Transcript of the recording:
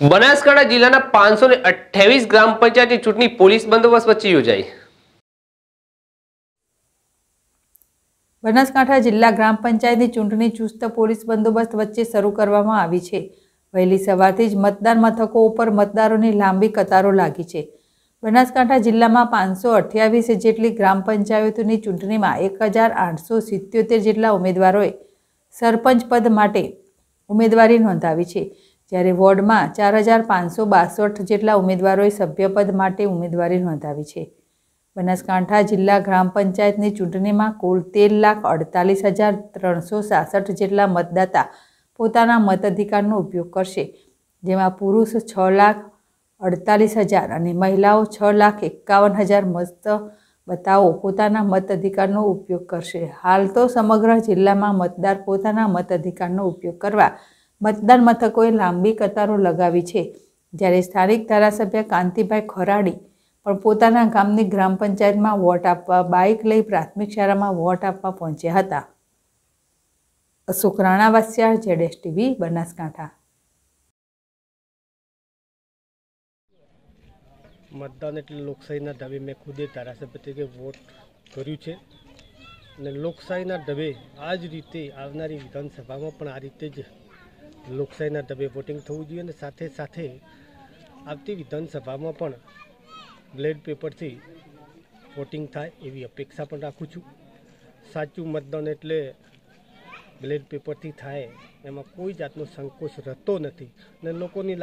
બનાસકાંઠા જિલ્લાના પાંચસો ગ્રામ પંચાયતની ચૂંટણી પોલીસ બંદોબસ્ત વચ્ચે યોજાઈ બનાસકાંઠા જિલ્લા ગ્રામ પંચાયતની ચૂંટણી ચુસ્ત પોલીસ બંદોબસ્ત વચ્ચે શરૂ કરવામાં આવી છે વહેલી સવારથી જ મતદાન મથકો ઉપર મતદારોની લાંબી કતારો લાગી છે બનાસકાંઠા જિલ્લામાં પાંચસો અઠ્યાવીસ જેટલી ગ્રામ પંચાયતોની ચૂંટણીમાં એક હજાર આઠસો સિત્યોતેર જેટલા ઉમેદવારોએ સરપંચ પદ માટે ઉમેદવારી નોંધાવી છે જ્યારે વોર્ડમાં ચાર હજાર પાંચસો બાસઠ જેટલા ઉમેદવારોએ સભ્યપદ માટે ઉમેદવારી નોંધાવી છે બનાસકાંઠા જિલ્લા ગ્રામ પંચાયતની ચૂંટણીમાં કુલ તેર લાખ અડતાલીસ હજાર ત્રણસો સાસઠ જેટલા મતદાતા પોતાના મતાધિકારનો ઉપયોગ કરશે જેમાં પુરુષ છ લાખ અડતાલીસ હજાર અને મહિલાઓ છ લાખ એકાવન હજાર મત બતાવો પોતાના મત અધિકારનો ઉપયોગ કરશે હાલ તો સમગ્ર જિલ્લામાં મતદાર પોતાના મત અધિકારનો ઉપયોગ કરવા મતદાન મથકોએ લાંબી કતારો લગાવી છે જ્યારે સ્થાનિક ધારાસભ્ય કાંતિભાઈ ખરાડી પણ પોતાના ગામની ગ્રામ પંચાયતમાં વોટ આપવા બાઇક લઈ પ્રાથમિક શાળામાં વોટ આપવા પહોંચ્યા હતા અશોક રાણાવાસિયા જેડેશ ટીવી બનાસકાંઠા મતદાન એટલે લોકશાહીના ઢબે મેં ખુદે ધારાસભ્ય તરીકે વોટ કર્યું છે અને લોકશાહીના ઢબે આ જ રીતે આવનારી વિધાનસભામાં પણ આ રીતે જ લોકશાહીના ડબે વોટિંગ થવું જોઈએ અને સાથે સાથે આવતી વિધાનસભામાં પણ બ્લેડ પેપરથી વોટિંગ થાય એવી અપેક્ષા પણ રાખું છું સાચું મતદાન એટલે બ્લેડ પેપરથી થાય એમાં કોઈ જાતનો સંકોચ રહેતો નથી અને લોકોની લાગણી